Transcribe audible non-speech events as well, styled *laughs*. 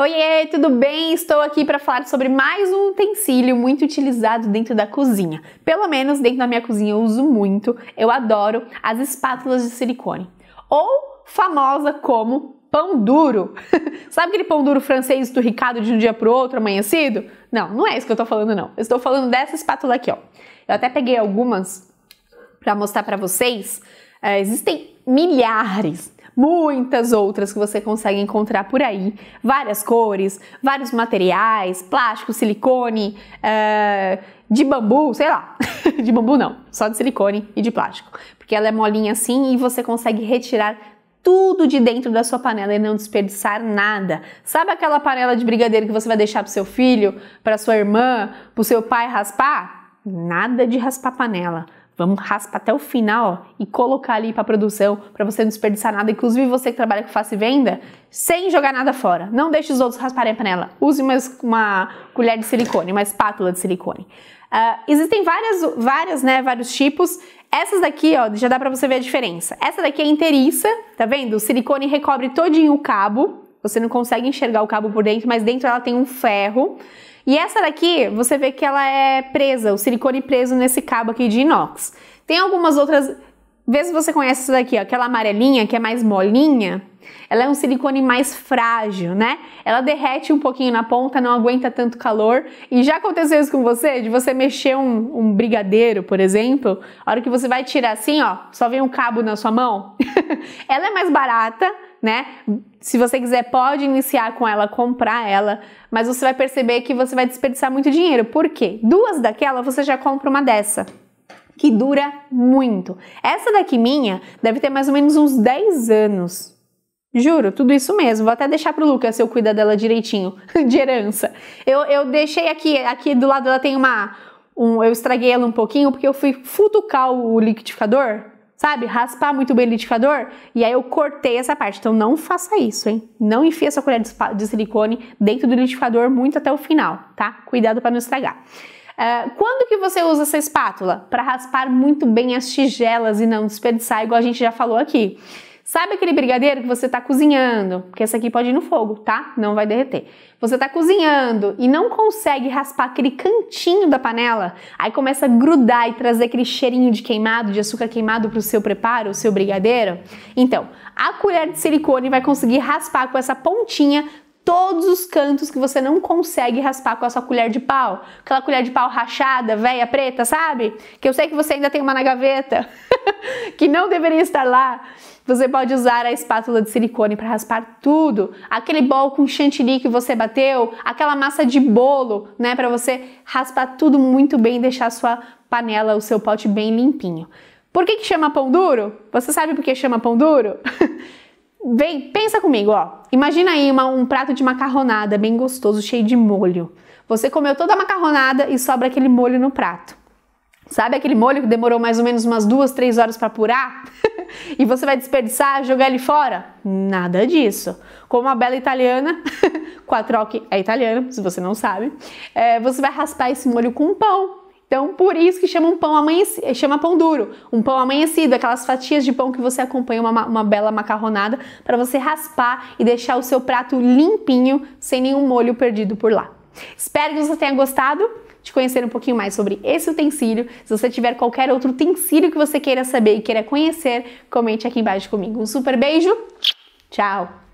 Oiê, tudo bem? Estou aqui para falar sobre mais um utensílio muito utilizado dentro da cozinha. Pelo menos dentro da minha cozinha eu uso muito, eu adoro as espátulas de silicone. Ou famosa como pão duro. *laughs* Sabe aquele pão duro francês esturricado de um dia para o outro amanhecido? Não, não é isso que eu estou falando não. Eu estou falando dessa espátula aqui, ó. Eu até peguei algumas para mostrar para vocês. É, existem milhares, muitas outras que você consegue encontrar por aí. Várias cores, vários materiais, plástico, silicone, uh, de bambu, sei lá. *laughs* de bambu não, só de silicone e de plástico. Porque ela é molinha assim e você consegue retirar tudo de dentro da sua panela e não desperdiçar nada. Sabe aquela panela de brigadeiro que você vai deixar pro seu filho, para sua irmã, pro seu pai raspar? Nada de raspar panela. Vamos raspar até o final e colocar ali para produção, para você não desperdiçar nada. Inclusive você que trabalha com face venda, sem jogar nada fora. Não deixe os outros rasparem a panela. Use uma, uma colher de silicone, uma espátula de silicone. Uh, existem várias, várias, né, vários tipos. Essas daqui, ó, já dá para você ver a diferença. Essa daqui é inteiriça, tá vendo? O silicone recobre todinho o cabo. Você não consegue enxergar o cabo por dentro, mas dentro ela tem um ferro. E essa daqui, você vê que ela é presa, o silicone preso nesse cabo aqui de inox. Tem algumas outras... Vê se você conhece essa daqui, ó, aquela amarelinha que é mais molinha. Ela é um silicone mais frágil, né? Ela derrete um pouquinho na ponta, não aguenta tanto calor. E já aconteceu isso com você? De você mexer um, um brigadeiro, por exemplo, a hora que você vai tirar assim, ó, só vem um cabo na sua mão. *laughs* ela é mais barata, né? Se você quiser, pode iniciar com ela, comprar ela, mas você vai perceber que você vai desperdiçar muito dinheiro. Por quê? Duas daquela você já compra uma dessa que dura muito. Essa daqui minha deve ter mais ou menos uns 10 anos. Juro, tudo isso mesmo. Vou até deixar pro Lucas se eu cuidar dela direitinho, *laughs* de herança. Eu, eu deixei aqui, aqui do lado ela tem uma. Um, eu estraguei ela um pouquinho porque eu fui futucar o liquidificador sabe? Raspar muito bem o liquidificador. E aí eu cortei essa parte. Então não faça isso, hein? Não enfia sua colher de silicone dentro do liquidificador muito até o final, tá? Cuidado para não estragar. Uh, quando que você usa essa espátula? Para raspar muito bem as tigelas e não desperdiçar, igual a gente já falou aqui. Sabe aquele brigadeiro que você está cozinhando? Porque esse aqui pode ir no fogo, tá? Não vai derreter. Você está cozinhando e não consegue raspar aquele cantinho da panela, aí começa a grudar e trazer aquele cheirinho de queimado, de açúcar queimado para o seu preparo, o seu brigadeiro? Então, a colher de silicone vai conseguir raspar com essa pontinha todos os cantos que você não consegue raspar com a sua colher de pau. Aquela colher de pau rachada, velha, preta, sabe? Que eu sei que você ainda tem uma na gaveta, *laughs* que não deveria estar lá. Você pode usar a espátula de silicone para raspar tudo. Aquele bol com chantilly que você bateu, aquela massa de bolo, né, para você raspar tudo muito bem e deixar a sua panela, o seu pote bem limpinho. Por que, que chama pão duro? Você sabe por que chama pão duro? *laughs* Vem, pensa comigo, ó. Imagina aí uma, um prato de macarronada bem gostoso, cheio de molho. Você comeu toda a macarronada e sobra aquele molho no prato. Sabe aquele molho que demorou mais ou menos umas duas, três horas para apurar? *laughs* e você vai desperdiçar, jogar ele fora? Nada disso. Como a bela italiana, quattroque *laughs* é italiano, se você não sabe, é, você vai raspar esse molho com um pão então, por isso que chama um pão amanhecido, eh, chama pão duro, um pão amanhecido, aquelas fatias de pão que você acompanha uma, uma bela macarronada para você raspar e deixar o seu prato limpinho, sem nenhum molho perdido por lá. Espero que você tenha gostado de conhecer um pouquinho mais sobre esse utensílio. Se você tiver qualquer outro utensílio que você queira saber e queira conhecer, comente aqui embaixo comigo. Um super beijo, tchau!